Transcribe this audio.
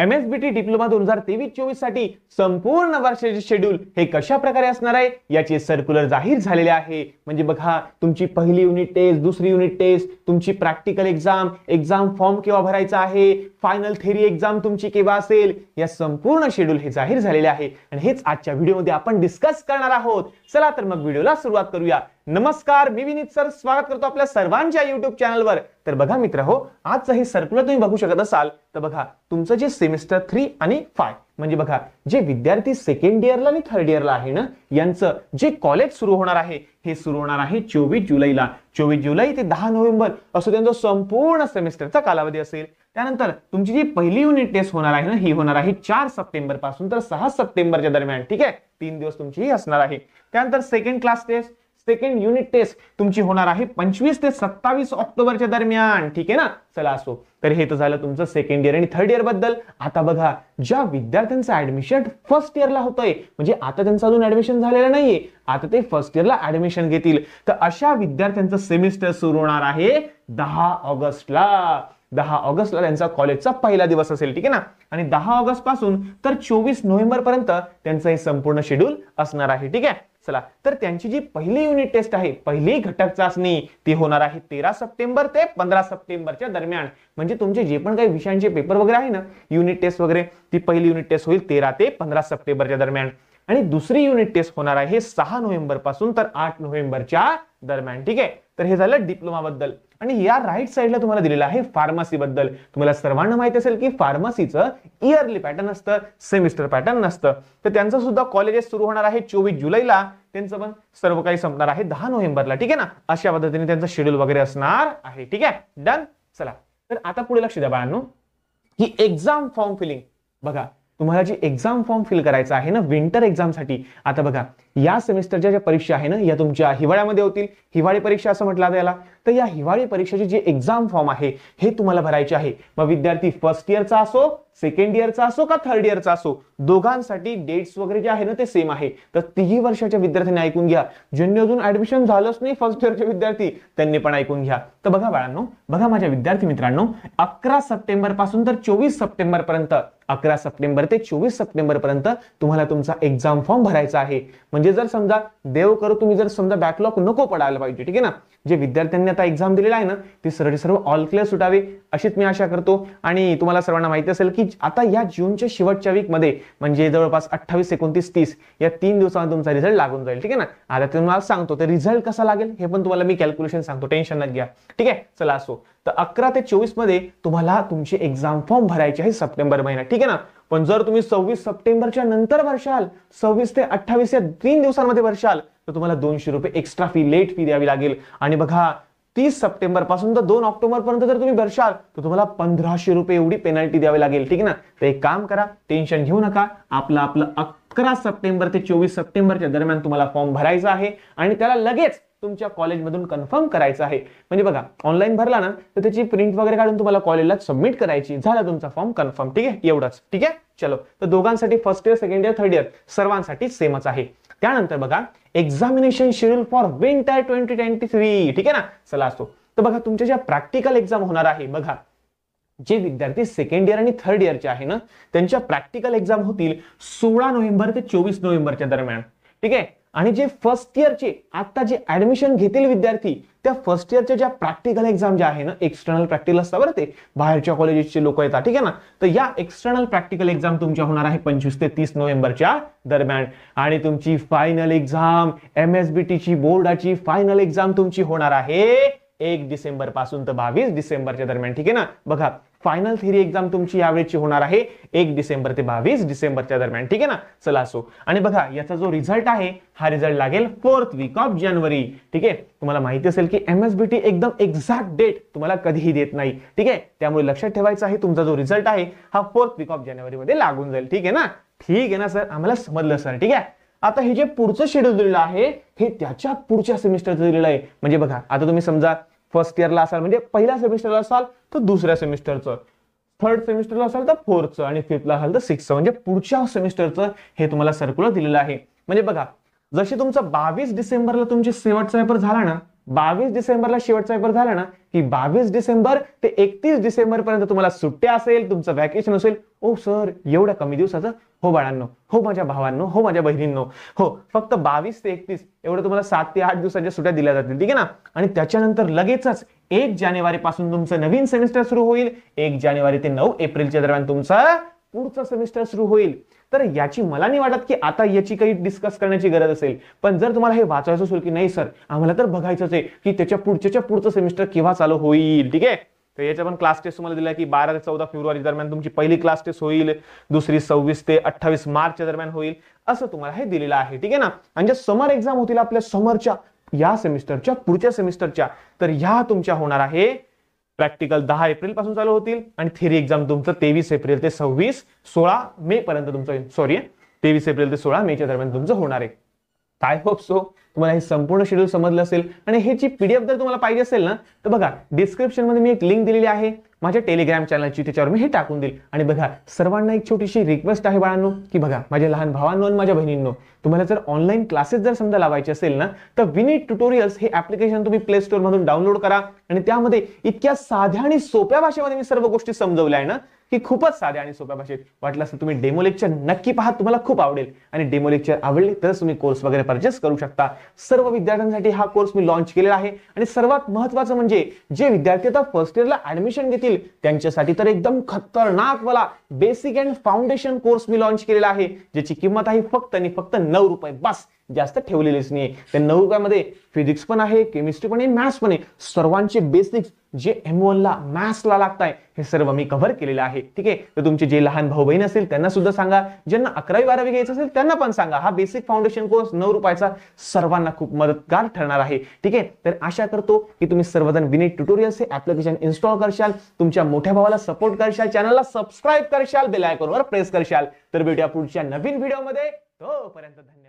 M S B T diploma दोन हजार तेवीस चोवीस साठी संपूर्ण वर्षाचे शेड्यूल हे कशा प्रकारे असणार आहे याचे सर्क्युलर जाहीर झालेले आहे म्हणजे बघा तुमची पहिली युनिट टेस्ट दुसरी युनिट टेस्ट तुमची प्रॅक्टिकल एक्झाम एक्झाम फॉर्म केव्हा भरायचा आहे फायनल थेरी एक्झाम तुमची केव्हा असेल या संपूर्ण शेड्यूल हे जाहीर झालेले आहे आणि हेच आजच्या व्हिडिओमध्ये आपण डिस्कस करणार आहोत चला तर मग व्हिडिओला सुरुवात करूया नमस्कार मी विनीत सर स्वागत करतो आपल्या सर्वांच्या युट्यूब चॅनलवर तर बघा मित्र हो आजचं हे सर्क्युलर तुम्ही बघू शकत असाल तर बघा तुमचं जे सेमिस्टर थ्री आणि फाय म्हणजे बघा जे विद्यार्थी सेकंड इयरला आणि थर्ड इयरला आहे ना यांचं जे कॉलेज सुरू होणार आहे हे सुरू होणार आहे चोवीस जुलैला चोवीस जुलै ते दहा नोव्हेंबर असो त्यांचा संपूर्ण सेमिस्टरचा कालावधी असेल त्यानंतर तुमची जी पहिली युनिट टेस्ट होणार आहे ना ही होणार आहे चार सप्टेंबर पासून तर सहा सप्टेंबरच्या दरम्यान ठीक आहे तीन दिवस तुमची ही असणार आहे त्यानंतर second class test second unit test तुमची होणार आहे पंचवीस ते सत्तावीस ऑक्टोबरच्या दरम्यान ठीक आहे ना चला असो तर हे तर झालं तुमचं सेकंड इयर आणि थर्ड इयर बद्दल आता बघा ज्या विद्यार्थ्यांचं ऍडमिशन फर्स्ट इयरला होतंय म्हणजे आता त्यांचं अजून ऍडमिशन झालेलं नाहीये आता ते फर्स्ट इयरला ऍडमिशन घेतील तर अशा विद्यार्थ्यांचं सेमिस्टर सुरू होणार आहे दहा ऑगस्टला दहा ऑगस्टला त्यांचा कॉलेजचा पहिला दिवस असेल ठीक आहे ना आणि दहा ऑगस्ट पासून तर चोवीस नोव्हेंबर पर्यंत त्यांचं हे संपूर्ण शेड्यूल असणार आहे ठीक आहे चला तर त्यांची जी पहिली युनिट टेस्ट आहे पहिली घटक चाचणी ती होणार आहे तेरा सप्टेंबर ते पंधरा सप्टेंबरच्या दरम्यान म्हणजे तुमचे जे पण काही विषयांचे पेपर वगैरे आहे ना युनिट टेस्ट वगैरे ती पहिली युनिट टेस्ट होईल तेरा ते पंधरा सप्टेंबरच्या दरम्यान आणि दुसरी युनिट टेस्ट होणार आहे सहा नोव्हेंबर पासून तर आठ नोव्हेंबरच्या दरम्यान ठीक आहे तर हे झालं डिप्लोमाबद्दल आणि या राईट साईडला तुम्हाला दिलेलं आहे फार्मसी बद्दल तुम्हाला सर्वांना माहिती असेल की फार्मसीचं इयरली पॅटर्न असतं सेमिस्टर पॅटर्न नसतं तर त्यांचं सुद्धा कॉलेजेस सुरू होणार आहे चोवीस जुलैला त्यांचं पण सर्व काही संपणार आहे दहा नोव्हेंबरला ठीक आहे ना अशा पद्धतीने त्यांचं शेड्यूल वगैरे असणार आहे ठीक आहे डन चला तर आता पुढे लक्ष द्या बाळांनो ही एक्झाम फॉर्म फिलिंग बघा तुम्हाला जी एक्झाम फॉर्म फिल करायचं आहे ना विंटर एक्झामसाठी आता बघा या सेमिस्टरच्या ज्या परीक्षा आहे ना या तुमच्या हिवाळ्यामध्ये होतील हिवाळी परीक्षा असं म्हटलं त्याला तर या हिवाळी परीक्षेचे जे एक्झाम फॉर्म आहे हे तुम्हाला भरायचे आहे मग विद्यार्थी फर्स्ट इयरचा असो सेकंड इयरचा असो का थर्ड इयरचा असो दोघांसाठी डेट्स वगैरे जे आहे ना ते सेम आहे तर तिही वर्षाच्या विद्यार्थ्यांनी ऐकून घ्या ज्यांनी अजून ऍडमिशन झालंच नाही फर्स्ट इयरचे विद्यार्थी त्यांनी पण ऐकून घ्या तर बघा बाळांनो बघा माझ्या विद्यार्थी मित्रांनो अकरा सप्टेंबर पासून तर चोवीस सप्टेंबर पर्यंत अकरा सप्टेंबर ते चोवीस सप्टेंबर पर्यंत तुम्हाला तुमचा एक्झाम फॉर्म भरायचा आहे म्हणजे म्हणजे जर समजा देव करो तुम्ही जर समजा बॅकलॉग नको पडायला पाहिजे ठीक आहे ना जे विद्यार्थ्यांनी आता एक्झाम दिलेला आहे ना ते सर सर्व ऑल क्लिअर सुटावे अशीच मी आशा करतो आणि तुम्हाला सर्वांना माहिती असेल की आता या जूनच्या शेवटच्या मध्ये म्हणजे जवळपास अठ्ठावीस एकोणतीस तीस या तीन दिवसांना तुमचा रिझल्ट लागून जाईल ठीक आहे ना आता तुम्हाला सांगतो तर रिझल्ट कसा लागेल हे पण तुम्हाला मी कॅल्क्युलेशन सांगतो टेन्शन न घ्या ठीक आहे चला असो तर अकरा ते चोवीस मध्ये तुम्हाला तुमची एक्झाम फॉर्म भरायचे आहे सप्टेंबर महिना ठीक आहे ना पण जर तुम्ही सव्वीस सप्टेंबरच्या नंतर भरशाल सव्वीस ते अठ्ठावीस या तीन दिवसांमध्ये भरशाल तर तुम्हाला दोनशे रुपये एक्स्ट्रा फी लेट फी द्यावी लागेल आणि बघा तीस सप्टेंबर पासून तर दोन ऑक्टोबर पर्यंत जर तुम्ही भरशाल तर तुम्हाला पंधराशे रुपये एवढी पेनल्टी द्यावी लागेल ठीक ना तर एक काम करा टेन्शन घेऊ नका आपलं आपलं अकरा सप्टेंबर ते चोवीस सप्टेंबरच्या दरम्यान तुम्हाला फॉर्म भरायचा आहे आणि त्याला लगेच तुमच्या कॉलेजमधून कन्फर्म करायचं आहे म्हणजे बघा ऑनलाईन भरला ना तर त्याची प्रिंट वगैरे काढून तुम्हाला कॉलेजला सबमिट करायची झाला तुमचा फॉर्म कन्फर्म ठीक आहे एवढंच ठीक आहे चलो तर दोघांसाठी first year second year third year सर्वांसाठी सेमच आहे त्यानंतर बघा examination schedule for winter twenty twenty three ठीक आहे ना चला असतो तर बघा तुमच्या ज्या प्रॅक्टिकल एक्झाम होणार आहे बघा जे विद्यार्थी सेकंड इयर आणि थर्ड इयरचे आहे ना त्यांच्या प्रॅक्टिकल एक्झाम होतील सोळा नोव्हेंबर ते चोवीस नोव्हेंबरच्या दरम्यान ठीक आहे आणि जे फर्स्ट इयरचे आता जे ऍडमिशन घेतील विद्यार्थी त्या फर्स्ट इयरच्या ज्या प्रॅक्टिकल एक्झाम ज्या आहे ना एक्सटर्नल प्रॅक्टिकल असतात बरं ते बाहेरच्या कॉलेजेसचे लोक येतात ठीक आहे ना तर या एक्सटर्नल प्रॅक्टिकल एक्झाम तुमच्या होणार आहे पंचवीस ते तीस नोव्हेंबरच्या दरम्यान आणि तुमची final exam M S B टीची बोर्डाची फायनल एक्झाम तुमची होणार आहे एक डिसेंबर पासून तर बावीस डिसेंबरच्या दरम्यान ठीक आहे ना बघा फायनल थेरी एक्झाम तुमची यावेळेची होणार आहे एक डिसेंबर ते बावीस डिसेंबरच्या दरम्यान ठीक आहे ना चला असो आणि बघा याचा जो रिझल्ट आहे हा रिझल्ट लागेल फोर्थ वीक ऑफ जानेवारी ठीक आहे तुम्हाला माहिती असेल की एम एस बी टी एकदम एक्झॅक्ट डेट तुम्हाला कधीही देत नाही ठीक आहे त्यामुळे लक्षात ठेवायचं आहे तुमचा जो रिझल्ट आहे हा फोर्थ वीक ऑफ जानेवारीमध्ये लागून जाईल ठीक आहे ना ठीक आहे ना सर आम्हाला समजलं सर ठीक आहे आता हे जे पुढचं शेड्यूल दिलेलं आहे हे त्याच्या पुढच्या सेमिस्टरचं दिलेलं आहे म्हणजे बघा आता तुम्ही समजा फर्स्ट इयरला असाल म्हणजे पहिल्या सेमिस्टरला असाल तर दुसऱ्या सेमिस्टरचं थर्ड सेमिस्टरला असाल तर फोर्थचं आणि फिफ्थला असाल तर सिक्सचं म्हणजे पुढच्या सेमिस्टरचं हे तुम्हाला सर्क्युलर दिलेलं आहे म्हणजे बघा जशी तुमचं बावीस डिसेंबरला तुमची शेवटचा पेपर झाला ना बावीस डिसेंबरला शेवटचा पेपर झाला ना की बावीस डिसेंबर ते एकतीस डिसेंबर पर्यंत तुम्हाला सुट्ट्या असेल तुमचं व्हॅकेशन असेल ओ सर एवढ्या कमी दिवसाचं हो बाळांनो हो माझ्या भावांनो हो माझ्या बहिणींनो हो फक्त बावीस ते एकतीस एवढं तुम्हाला सात ते आठ दिवसांच्या सुट्ट्या दिल्या जातील ठीक आहे ना आणि त्याच्यानंतर लगेचच एक जानेवारी पासून तुमचं नवीन सेमिस्टर सुरू होईल एक जानेवारी ते नऊ एप्रिलच्या दरम्यान तुमचा पुढचा सेमिस्टर सुरू होईल तर याची मला नाही वाटत की आता याची काही डिस्कस करण्याची गरज असेल पण जर तुम्हाला हे वाचायचं असेल की नाही सर आम्हाला तर बघायचंच आहे की त्याच्या पुढच्या पुढचं सेमिस्टर केव्हा चालू होईल ठीक आहे तर याच्या पण क्लास टेस्ट तुम्हाला दिला की बारा ते चौदा फेब्रुवारी दरम्यान तुमची पहिली क्लास टेस्ट होईल दुसरी सव्वीस ते अठ्ठावीस मार्चच्या दरम्यान होईल असं तुम्हाला हे दिलेलं आहे ठीक आहे ना आणि ज्या समर एक्झाम होतील आपल्या समरच्या या सेमिस्टरच्या पुढच्या सेमिस्टरच्या तर ह्या तुमच्या होणार आहे प्रॅक्टिकल दहा एप्रिल पासून चालू होतील आणि थेरी एक्झाम तुमचं तेवीस एप्रिल ते सव्वीस सोळा मे पर्यंत तुमचं सॉरी तेवीस एप्रिल ते सोळा मेच्या दरम्यान तुमचं होणार आहे आय होप सो तुम्हाला हे संपूर्ण शेड्यूल समजलं असेल आणि ह्याची पीडीएफ जर तुम्हाला पाहिजे असेल ना तर बघा डिस्क्रिप्शनमध्ये मी एक लिंक दिलेली आहे माझ्या टेलिग्राम चॅनलची त्याच्यावर मी हे टाकून देईल आणि बघा सर्वांना एक छोटीशी रिक्वेस्ट आहे बाळांनो की बघा माझ्या लहान भावांनो आणि माझ्या बहिणींनो तुम्हाला जर ऑनलाईन क्लासेस जर समजा लावायचे असेल ना तर विनी ट्युटोरियल्स हे ऍप्लिकेशन तुम्ही प्ले स्टोर मधून डाउनलोड करा आणि त्यामध्ये इतक्या साध्या आणि सोप्या भाषेमध्ये मी सर्व गोष्टी समजवल्या आहे ना की खूपच साध्या आणि सोप्या भाषेत वाटलं असं तुम्ही डेमो लेक्चर नक्की पहा तुम्हाला खूप आवडेल आणि डेमो लेक्चर आवडले तरच तुम्ही कोर्स वगैरे परचेस करू शकता सर्व विद्यार्थ्यांसाठी हा कोर्स मी लॉन्च केलेला आहे आणि सर्वात महत्वाचं म्हणजे जे विद्यार्थी आता फर्स्ट इयरला ऍडमिशन घेतील त्यांच्यासाठी तर एकदम खतरनाक मला बेसिक अँड फाउंडेशन कोर्स मी लॉन्च केलेला आहे ज्याची किंमत आहे फक्त आणि फक्त नऊ रुपये बस जास्त ठेवलेलेच नाही त्या नऊ काय फिजिक्स पण आहे केमिस्ट्री पण आहे मॅथ्स पण आहे सर्वांचे बेसिक्स जे एम वनला मॅथ्सला लागत आहे हे सर्व मी कव्हर केलेलं आहे ठीक आहे तर तुमचे जे लहान भाऊ बहीण असेल त्यांना सुद्धा सांगा ज्यांना अकरावी बारावी घ्यायचं असेल त्यांना पण सांगा हा बेसिक फाउंडेशन कोर्स नऊ रुपयाचा सर्वांना खूप मदतगार ठरणार आहे ठीक आहे तर आशा करतो की तुम्ही सर्वजण विनीत ट्युटोरियल हे ऍप्लिकेशन इन्स्टॉल करशाल तुमच्या मोठ्या भावाला सपोर्ट करशाल चॅनलला सबस्क्राईब करशाल बेल आयकॉनवर प्रेस करशाल तर भेटूया पुढच्या नवीन व्हिडिओमध्ये तोपर्यंत धन्यवाद